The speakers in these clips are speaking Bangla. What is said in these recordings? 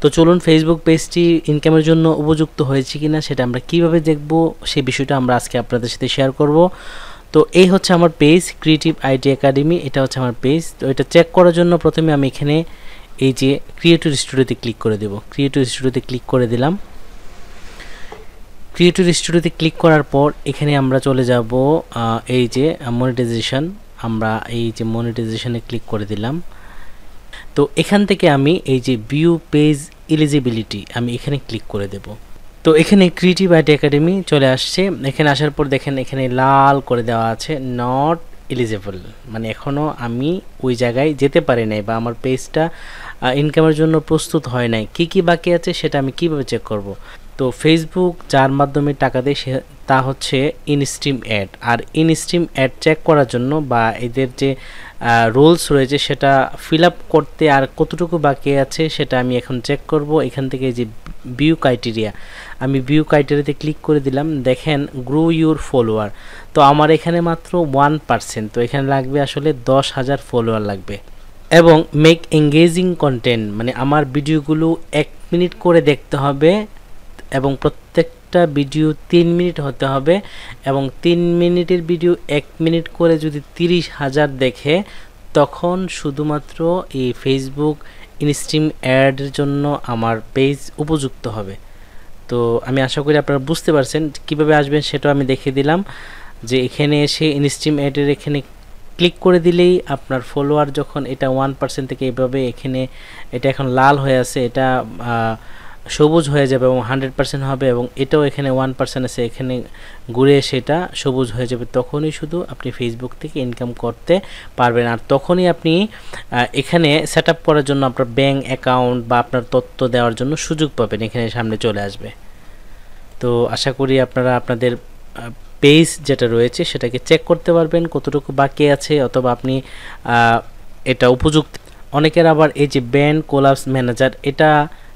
তো চলুন ফেসবুক পেজটি ইনকামের জন্য উপযুক্ত হয়েছে কি না সেটা আমরা কিভাবে দেখব সেই বিষয়টা আমরা আজকে আপনাদের সাথে শেয়ার করব তো এই হচ্ছে আমার পেজ ক্রিয়েটিভ আইটি একাডেমি এটা হচ্ছে আমার পেজ তো এটা চেক করার জন্য প্রথমে আমি এখানে এই যে ক্রিয়েটিভ স্টুডিওতে ক্লিক করে দেব ক্রিয়েটিভ স্টুডিওতে ক্লিক করে দিলাম ক্রিয়েটিভ স্টুডিওতে ক্লিক করার পর এখানে আমরা চলে যাব এই যে মনিটাইজেশন আমরা এই যে মনিটাইজেশনে ক্লিক করে দিলাম তো এখান থেকে আমি এই যে ভিউ পেজ এলিজিবিলিটি আমি এখানে ক্লিক করে দেব তো এখানে ক্রিয়েটিভ আইট একাডেমি চলে আসছে এখানে আসার পর দেখেন এখানে লাল করে দেওয়া আছে নট এলিজেবল মানে এখনও আমি ওই জায়গায় যেতে পারি নাই বা আমার পেজটা ইনকামের জন্য প্রস্তুত হয় নাই কি কি বাকি আছে সেটা আমি কিভাবে চেক করব তো ফেসবুক যার মাধ্যমে টাকা দেয় সে তা হচ্ছে ইনস্ট্রিম অ্যাড আর ইনস্ট্রিম অ্যাড চেক করার জন্য বা এদের যে রোলস রয়েছে সেটা ফিল আপ করতে আর কতটুকু বাকি আছে সেটা আমি এখন চেক করব এখান থেকে যে ভিউ ক্রাইটেরিয়া আমি ভিউ ক্রাইটেরিয়াতে ক্লিক করে দিলাম দেখেন গ্রো ইউর ফলোয়ার তো আমার এখানে মাত্র ওয়ান পার্সেন্ট তো এখানে লাগবে আসলে দশ হাজার ফলোয়ার লাগবে এবং মেক এঙ্গেজিং কন্টেন্ট মানে আমার ভিডিওগুলো এক মিনিট করে দেখতে হবে এবং প্রত্যেক একটা ভিডিও তিন মিনিট হতে হবে এবং তিন মিনিটের ভিডিও এক মিনিট করে যদি তিরিশ হাজার দেখে তখন শুধুমাত্র এই ফেসবুক ইনস্ট্রিম অ্যাডের জন্য আমার পেজ উপযুক্ত হবে তো আমি আশা করি আপনারা বুঝতে পারছেন কিভাবে আসবেন সেটাও আমি দেখে দিলাম যে এখানে এসে ইনস্ট্রিম অ্যাডের এখানে ক্লিক করে দিলেই আপনার ফলোয়ার যখন এটা ওয়ান পার্সেন্ট থেকে এভাবে এখানে এটা এখন লাল হয়ে আছে এটা সবুজ হয়ে যাবে এবং হান্ড্রেড পার্সেন্ট হবে এবং এটাও এখানে ওয়ান পার্সেন্ট আছে এখানে ঘুরে সেটা সবুজ হয়ে যাবে তখনই শুধু আপনি ফেসবুক থেকে ইনকাম করতে পারবেন আর তখনই আপনি এখানে সেট করার জন্য আপনার ব্যাঙ্ক অ্যাকাউন্ট বা আপনার তথ্য দেওয়ার জন্য সুযোগ পাবেন এখানে সামনে চলে আসবে তো আশা করি আপনারা আপনাদের পেজ যেটা রয়েছে সেটাকে চেক করতে পারবেন কতটুকু বাকি আছে অথবা আপনি এটা উপযুক্ত অনেকের আবার এই যে ব্যান্ড কোলাপস ম্যানেজার এটা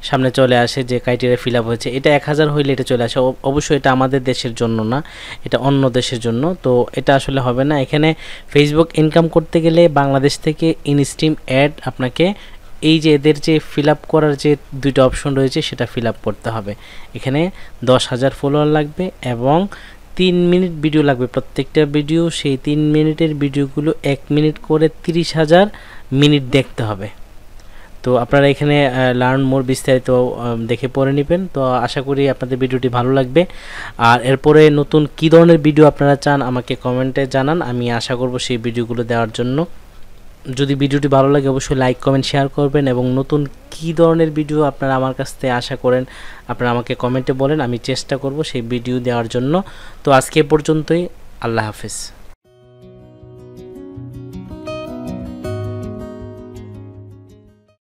সামনে চলে আসে যে ক্রাইটেরিয়া ফিল আপ হয়েছে এটা এক হাজার হইলে এটা চলে আসে অবশ্যই এটা আমাদের দেশের জন্য না এটা অন্য দেশের জন্য তো এটা আসলে হবে না এখানে ফেসবুক ইনকাম করতে গেলে বাংলাদেশ থেকে ইনস্ট্রিম অ্যাড আপনাকে এই যে এদের যে ফিল আপ করার যে দুইটা অপশন রয়েছে সেটা ফিল আপ করতে হবে এখানে দশ হাজার ফলোয়ার লাগবে এবং তিন মিনিট ভিডিও লাগবে প্রত্যেকটা ভিডিও সেই তিন মিনিটের ভিডিওগুলো এক মিনিট করে তিরিশ হাজার মিনিট দেখতে হবে তো আপনারা এখানে লার্ন মোর বিস্তারিত দেখে পড়ে নেবেন তো আশা করি আপনাদের ভিডিওটি ভালো লাগবে আর এরপরে নতুন কি ধরনের ভিডিও আপনারা চান আমাকে কমেন্টে জানান আমি আশা করব সেই ভিডিওগুলো দেওয়ার জন্য যদি ভিডিওটি ভালো লাগে অবশ্যই লাইক কমেন্ট শেয়ার করবেন এবং নতুন কি ধরনের ভিডিও আপনারা আমার কাছ থেকে আশা করেন আপনারা আমাকে কমেন্টে বলেন আমি চেষ্টা করব সেই ভিডিও দেওয়ার জন্য তো আজকে পর্যন্তই আল্লাহ হাফেজ